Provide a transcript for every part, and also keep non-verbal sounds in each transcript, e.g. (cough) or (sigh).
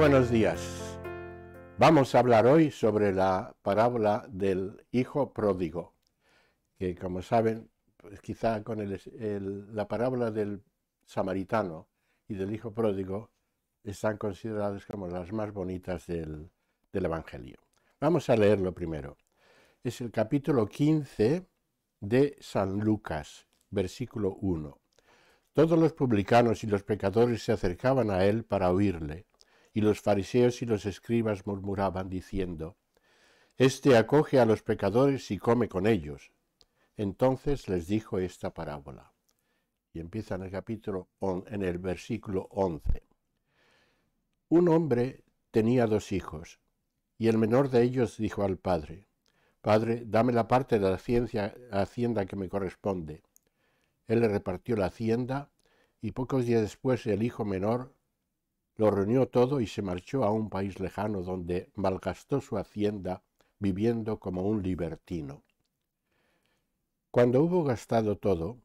buenos días. Vamos a hablar hoy sobre la parábola del hijo pródigo, que como saben, pues, quizá con la parábola del samaritano y del hijo pródigo están consideradas como las más bonitas del, del Evangelio. Vamos a leerlo primero. Es el capítulo 15 de San Lucas, versículo 1. Todos los publicanos y los pecadores se acercaban a él para oírle y los fariseos y los escribas murmuraban diciendo, Este acoge a los pecadores y come con ellos. Entonces les dijo esta parábola. Y empieza en el capítulo, en el versículo 11. Un hombre tenía dos hijos, y el menor de ellos dijo al padre, Padre, dame la parte de la, la hacienda que me corresponde. Él le repartió la hacienda, y pocos días después el hijo menor lo reunió todo y se marchó a un país lejano donde malgastó su hacienda viviendo como un libertino. Cuando hubo gastado todo,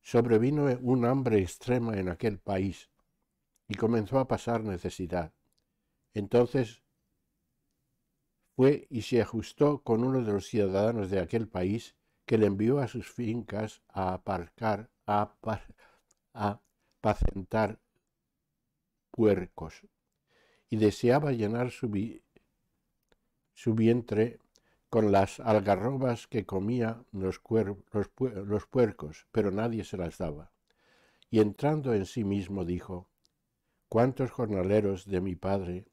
sobrevino un hambre extrema en aquel país y comenzó a pasar necesidad. Entonces fue y se ajustó con uno de los ciudadanos de aquel país que le envió a sus fincas a aparcar, a, pacentar puercos, y deseaba llenar su, su vientre con las algarrobas que comía los, los puercos, pero nadie se las daba. Y entrando en sí mismo dijo, ¿Cuántos jornaleros de mi padre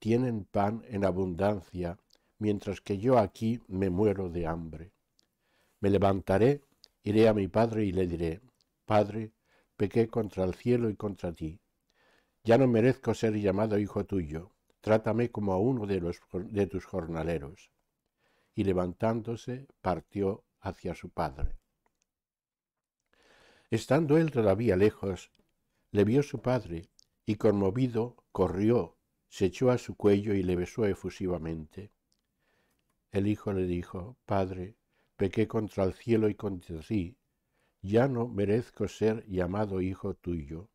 tienen pan en abundancia, mientras que yo aquí me muero de hambre? Me levantaré, iré a mi padre y le diré, Padre, pequé contra el cielo y contra ti ya no merezco ser llamado hijo tuyo, trátame como a uno de, tus jornaleros. Y levantándose, partió hacia su padre. Estando él todavía lejos, le vio su padre, y conmovido corrió, se echó a su cuello y le besó efusivamente. El hijo le dijo, Padre, pequé contra el cielo y contra ti, ya no merezco ser llamado hijo tuyo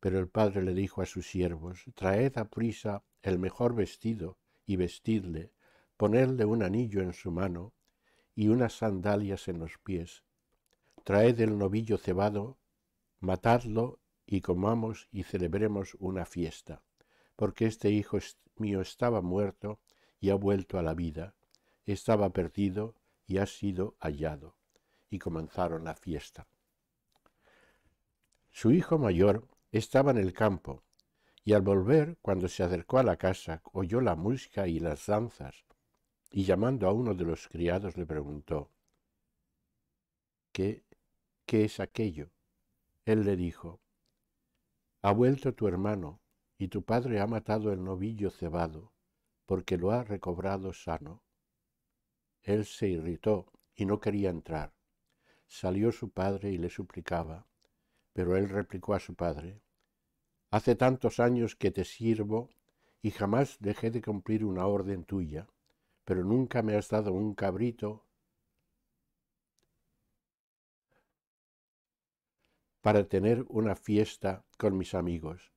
pero el padre le dijo a sus siervos, Traed a prisa el mejor vestido y vestidle, ponedle un anillo en su mano y unas sandalias en los pies. Traed el novillo cebado, matadlo y comamos y celebremos una fiesta, porque este hijo mío estaba muerto y ha vuelto a la vida, estaba perdido y ha sido hallado. Y comenzaron la fiesta. Su hijo mayor estaba en el campo, y al volver, cuando se acercó a la casa, oyó la música y las danzas, y llamando a uno de los criados le preguntó, ¿Qué, qué es aquello? Él le dijo, Ha vuelto tu hermano, y tu padre ha matado el novillo cebado, porque lo ha recobrado sano. Él se irritó y no quería entrar. Salió su padre y le suplicaba, pero él replicó a su padre, Hace tantos años que te sirvo y jamás dejé de cumplir una orden tuya, pero nunca me has dado un cabrito para tener una fiesta con mis amigos.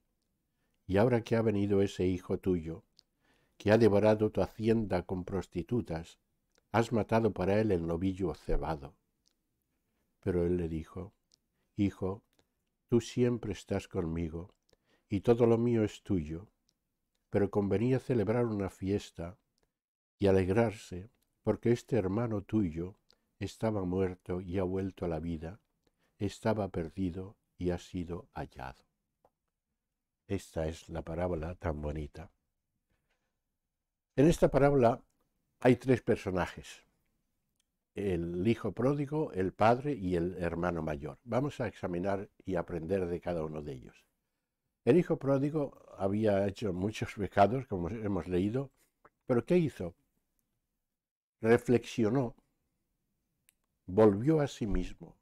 Y ahora que ha venido ese hijo tuyo, que ha devorado tu hacienda con prostitutas, has matado para él el novillo cebado. Pero él le dijo, Hijo, Tú siempre estás conmigo, y todo lo mío es tuyo, pero convenía celebrar una fiesta y alegrarse, porque este hermano tuyo estaba muerto y ha vuelto a la vida, estaba perdido y ha sido hallado. Esta es la parábola tan bonita. En esta parábola hay tres personajes el hijo pródigo, el padre y el hermano mayor. Vamos a examinar y aprender de cada uno de ellos. El hijo pródigo había hecho muchos pecados, como hemos leído, pero ¿qué hizo? Reflexionó, volvió a sí mismo.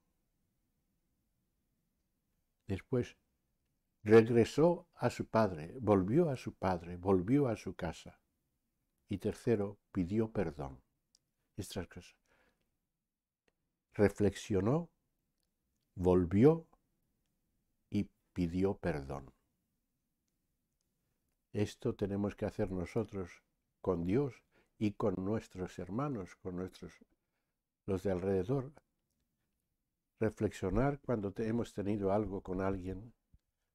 Después regresó a su padre, volvió a su padre, volvió a su casa. Y tercero, pidió perdón. Estas cosas reflexionó, volvió y pidió perdón. Esto tenemos que hacer nosotros con Dios y con nuestros hermanos, con nuestros los de alrededor. Reflexionar cuando hemos tenido algo con alguien,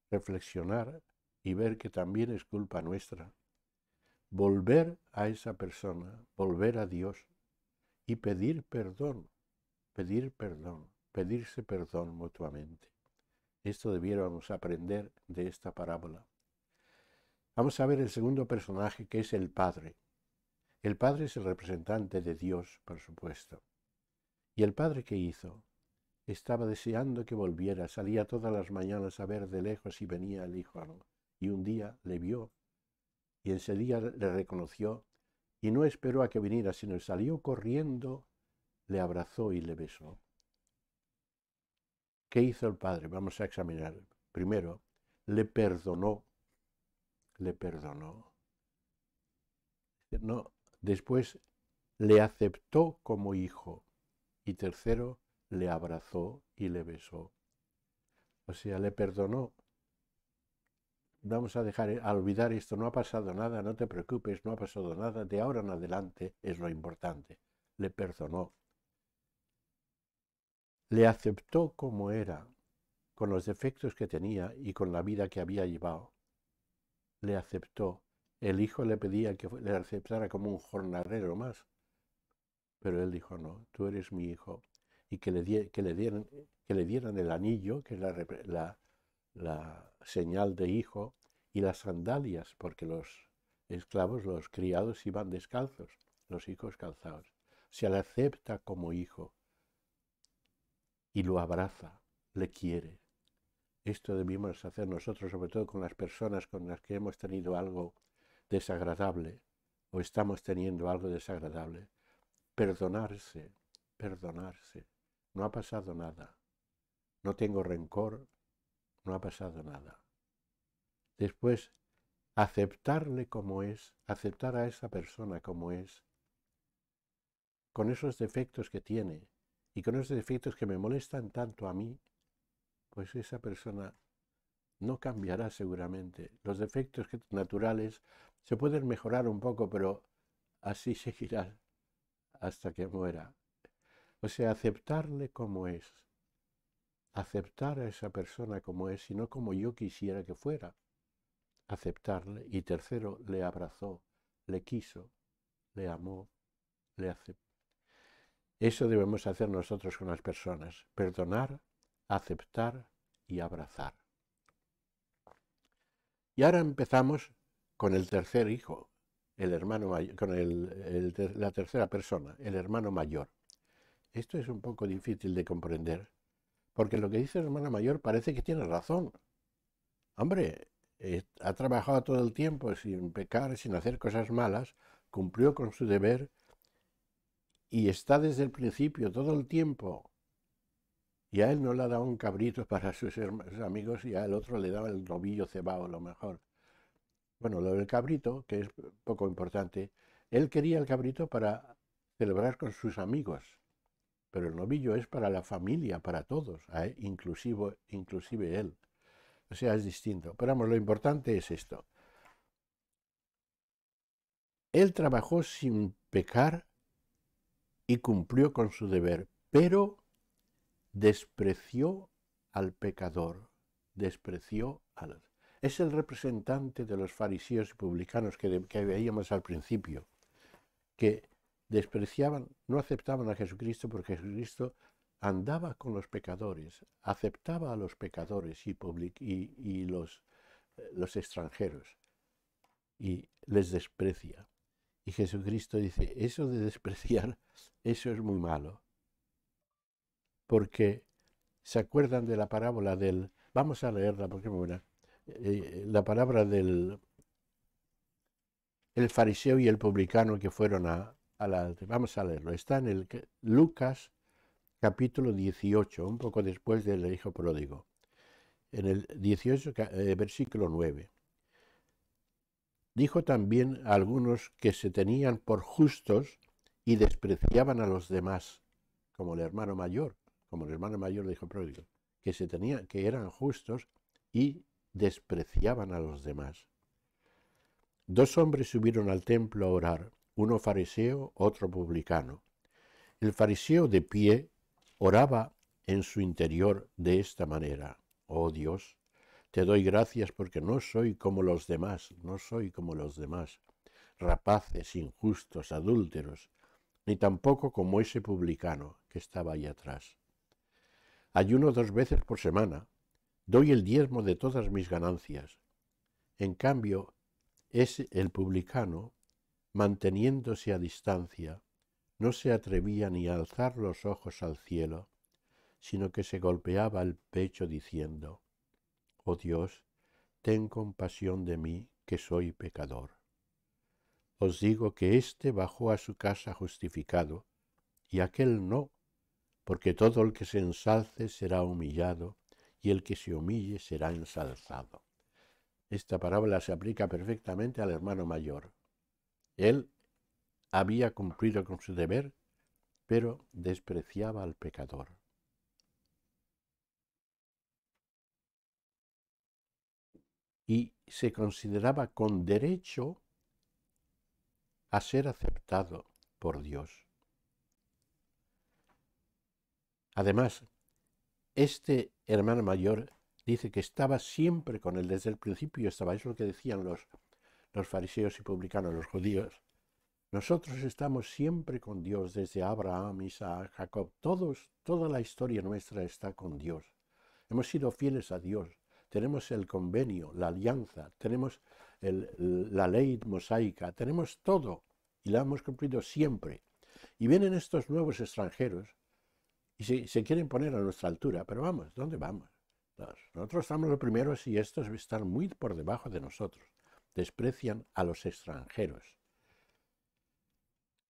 reflexionar y ver que también es culpa nuestra. Volver a esa persona, volver a Dios y pedir perdón pedir perdón, pedirse perdón mutuamente. Esto debiéramos aprender de esta parábola. Vamos a ver el segundo personaje que es el Padre. El Padre es el representante de Dios, por supuesto. ¿Y el Padre qué hizo? Estaba deseando que volviera, salía todas las mañanas a ver de lejos si venía el hijo. Y un día le vio y en ese día le reconoció y no esperó a que viniera, sino salió corriendo le abrazó y le besó. ¿Qué hizo el padre? Vamos a examinar. Primero, le perdonó. Le perdonó. No, después, le aceptó como hijo. Y tercero, le abrazó y le besó. O sea, le perdonó. Vamos a dejar, eh, a olvidar esto, no ha pasado nada, no te preocupes, no ha pasado nada, de ahora en adelante es lo importante. Le perdonó le aceptó como era, con los defectos que tenía y con la vida que había llevado. Le aceptó. El hijo le pedía que le aceptara como un jornalero más, pero él dijo, no, tú eres mi hijo. Y que le, que le, dieran, que le dieran el anillo, que es la, la señal de hijo, y las sandalias, porque los esclavos, los criados iban descalzos, los hijos calzados. Se le acepta como hijo y lo abraza, le quiere. Esto debimos hacer nosotros, sobre todo con las personas con las que hemos tenido algo desagradable o estamos teniendo algo desagradable. Perdonarse, perdonarse. No ha pasado nada. No tengo rencor, no ha pasado nada. Después, aceptarle como es, aceptar a esa persona como es, con esos defectos que tiene, y con esos defectos que me molestan tanto a mí, pues esa persona no cambiará seguramente. Los defectos naturales se pueden mejorar un poco, pero así (laughs) seguirá hasta que muera. O sea, aceptarle como es, aceptar a esa persona como es y no como yo quisiera que fuera. Aceptarle. Y tercero, le abrazó, le quiso, le amó, le aceptó. Eso debemos hacer nosotros con las personas, perdonar, aceptar y abrazar. Y ahora empezamos con el tercer hijo, el hermano con la tercera persona, el hermano mayor. Esto es un poco difícil de comprender, porque lo que dice el hermano mayor parece que tiene razón. Hombre, eh, ha trabajado todo el tiempo sin pecar, sin hacer cosas malas, cumplió con su deber y está desde el principio todo el tiempo. Y a él no le dado un cabrito para sus, amigos y al otro le daba el novillo cebado a lo mejor. Bueno, lo del cabrito, que es poco importante, él quería el cabrito para celebrar con sus amigos, pero el novillo es para la familia, para todos, ¿eh? inclusive, inclusive él. O sea, es distinto. Pero vamos, lo importante es esto. Él trabajó sin pecar y cumplió con su deber, pero despreció al pecador, despreció al... Es el representante de los fariseos y publicanos que, veíamos al principio, que despreciaban, no aceptaban a Jesucristo porque Jesucristo andaba con los pecadores, aceptaba a los pecadores y, los, eh, los extranjeros y les desprecia. Y Jesucristo dice, eso de despreciar, (laughs) eso es muy malo. Porque se acuerdan de la parábola del, vamos a leerla porque es buena, eh, eh, la palabra del el fariseo y el publicano que fueron a, a la... Vamos a leerlo, está en el Lucas capítulo 18, un poco después del hijo pródigo, en el 18, eh, versículo 9. Dijo también a algunos que se tenían por justos y despreciaban a los demás, como el hermano mayor, como el hermano mayor dijo pródigo, que se tenían que eran justos y despreciaban a los demás. Dos hombres subieron al templo a orar, uno fariseo, otro publicano. El fariseo de pie oraba en su interior de esta manera, Oh Dios, te doy gracias porque no soy como los demás, no soy como los demás, rapaces, injustos, adúlteros, ni tampoco como ese publicano que estaba ahí atrás. Ayuno dos veces por semana, doy el diezmo de todas mis ganancias. En cambio, es el publicano, manteniéndose a distancia, no se atrevía ni a alzar los ojos al cielo, sino que se golpeaba el pecho diciendo, Oh Dios, ten compasión de mí, que soy pecador. Os digo que éste bajó a su casa justificado, y aquel no, porque todo el que se ensalce será humillado, y el que se humille será ensalzado. Esta parábola se aplica perfectamente al hermano mayor. Él había cumplido con su deber, pero despreciaba al pecador. y se consideraba con derecho a ser aceptado por Dios. Además, este hermano mayor dice que estaba siempre con él desde el principio, estaba, es lo que decían los, los fariseos y publicanos, los judíos. Nosotros estamos siempre con Dios, desde Abraham, Isaac, Jacob, todos, toda la historia nuestra está con Dios. Hemos sido fieles a Dios tenemos el convenio, la alianza, tenemos la ley mosaica, tenemos todo y la hemos cumplido siempre. Y vienen estos nuevos extranjeros y se, se quieren poner a nuestra altura, pero vamos, ¿dónde vamos? Nosotros estamos los primeros y estos están muy por debajo de nosotros. Desprecian a los extranjeros.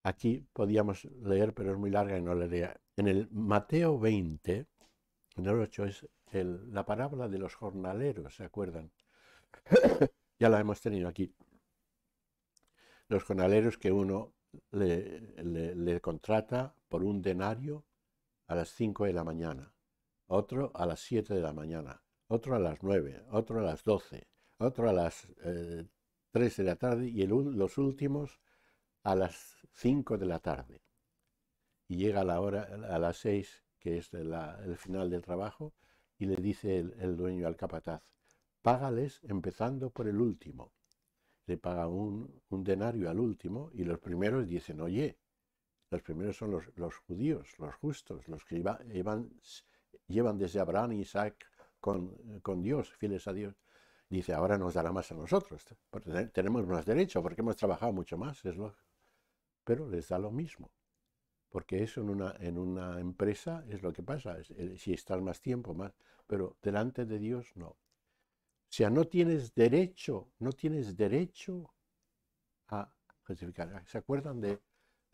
Aquí podíamos leer, pero es muy larga y no la leería. En el Mateo 20, en el 8, es la parábola de los jornaleros, ¿se acuerdan? (coughs) ya la hemos tenido aquí. Los jornaleros que uno le, contrata por un denario a las 5 de la mañana, otro a las 7 de la mañana, otro a las 9, otro a las 12, otro a las 3 eh, de la tarde y los últimos a las 5 de la tarde. Y llega la hora, a las 6, que es el final del trabajo, y le dice el, dueño al capataz, págales empezando por el último. Le paga un, un, denario al último y los primeros dicen, oye, los primeros son los, los judíos, los justos, los que llevan desde Abraham y Isaac con, con Dios, fieles a Dios dice, ahora nos dará más a nosotros, porque tenemos más derecho, porque hemos trabajado mucho más, es lo Pero les da lo mismo porque eso en una, en una empresa es lo que pasa, eh, si estás más tiempo, más, pero delante de Dios no. O sea, no tienes derecho, no tienes derecho a justificar. ¿Se acuerdan de,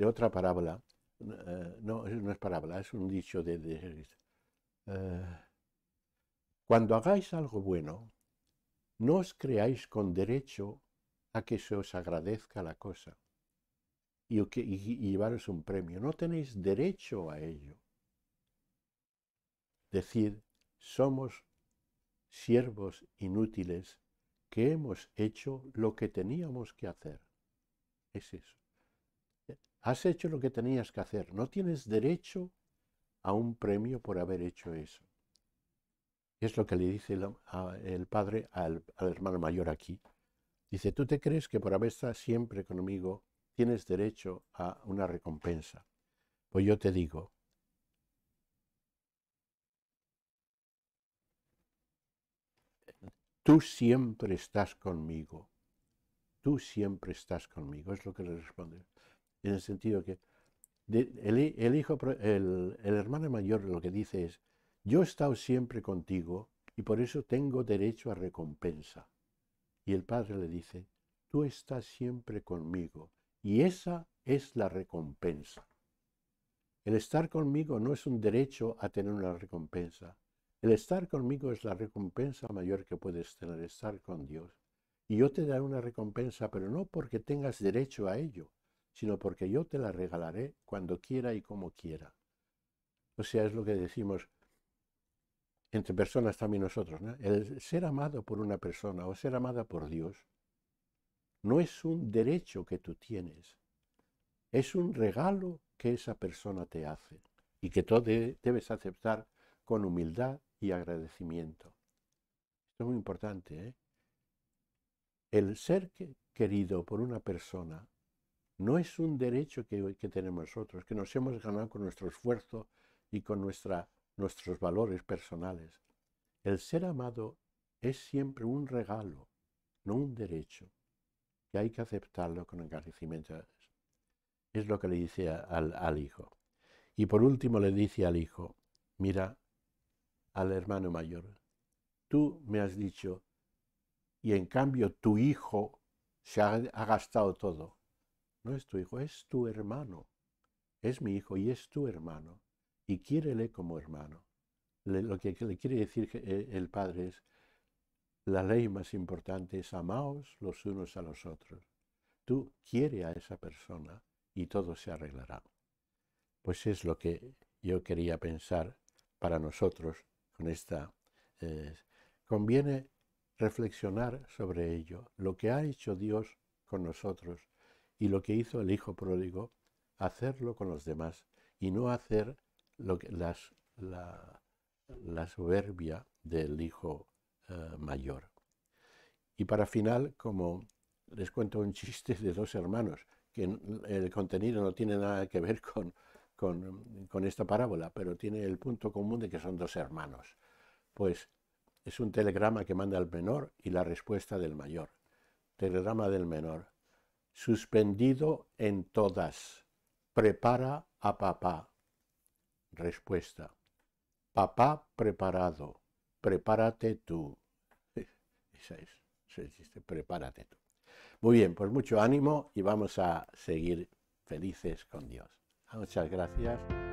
otra parábola? Eh, no, no es parábola, es un dicho de... Eh, cuando hagáis algo bueno, no os creáis con derecho a que se os agradezca la cosa y, llevaros un premio. No tenéis derecho a ello. Decir, somos siervos inútiles que hemos hecho lo que teníamos que hacer. Es eso. Eh, has hecho lo que tenías que hacer. No tienes derecho a un premio por haber hecho eso. Es lo que le dice el, padre al, hermano mayor aquí. Dice, tú te crees que por haber estado siempre conmigo tienes derecho a una recompensa. Pues yo te digo, tú siempre estás conmigo, tú siempre estás conmigo, es lo que le responde. En el sentido que el, hijo, el, hermano mayor lo que dice es, yo he estado siempre contigo y por eso tengo derecho a recompensa. Y el padre le dice, tú estás siempre conmigo y esa es la recompensa. El estar conmigo no es un derecho a tener una recompensa. El estar conmigo es la recompensa mayor que puedes tener, estar con Dios. Y yo te daré una recompensa, pero no porque tengas derecho a ello, sino porque yo te la regalaré cuando quiera y como quiera. O sea, es lo que decimos entre personas también nosotros. ¿no? El ser amado por una persona o ser amada por Dios no es un derecho que tú tienes, es un regalo que esa persona te hace y que tú debes aceptar con humildad y agradecimiento. Esto es muy importante. ¿eh? El ser querido por una persona no es un derecho que, tenemos nosotros, que nos hemos ganado con nuestro esfuerzo y con nuestros valores personales. El ser amado es siempre un regalo, no un derecho que hay que aceptarlo con encarecimiento. Es lo que le dice al, hijo. Y por último le dice al hijo, mira al hermano mayor, tú me has dicho, y en cambio tu hijo se ha, gastado todo. No es tu hijo, es tu hermano. Es mi hijo y es tu hermano. Y quiérele como hermano. lo que le quiere decir eh, el padre es, la ley más importante es amaos los unos a los otros. Tú quiere a esa persona y todo se arreglará. Pues es lo que yo quería pensar para nosotros con esta... Eh, conviene reflexionar sobre ello, lo que ha hecho Dios con nosotros y lo que hizo el Hijo Pródigo, hacerlo con los demás y no hacer lo que, las, la, la soberbia del Hijo eh, mayor. Y para final, como les cuento un (laughs) chiste de dos hermanos, que el contenido no tiene nada que ver con, con esta parábola, pero tiene el punto común de que son dos hermanos. Pues es un telegrama que manda el menor y la respuesta del mayor. Telegrama del menor. Suspendido en todas. Prepara a papá. Respuesta. Papá preparado prepárate tú. (laughs) Esa es, prepárate tú. Muy bien, pues mucho ánimo y vamos a seguir felices con Dios. Muchas gracias.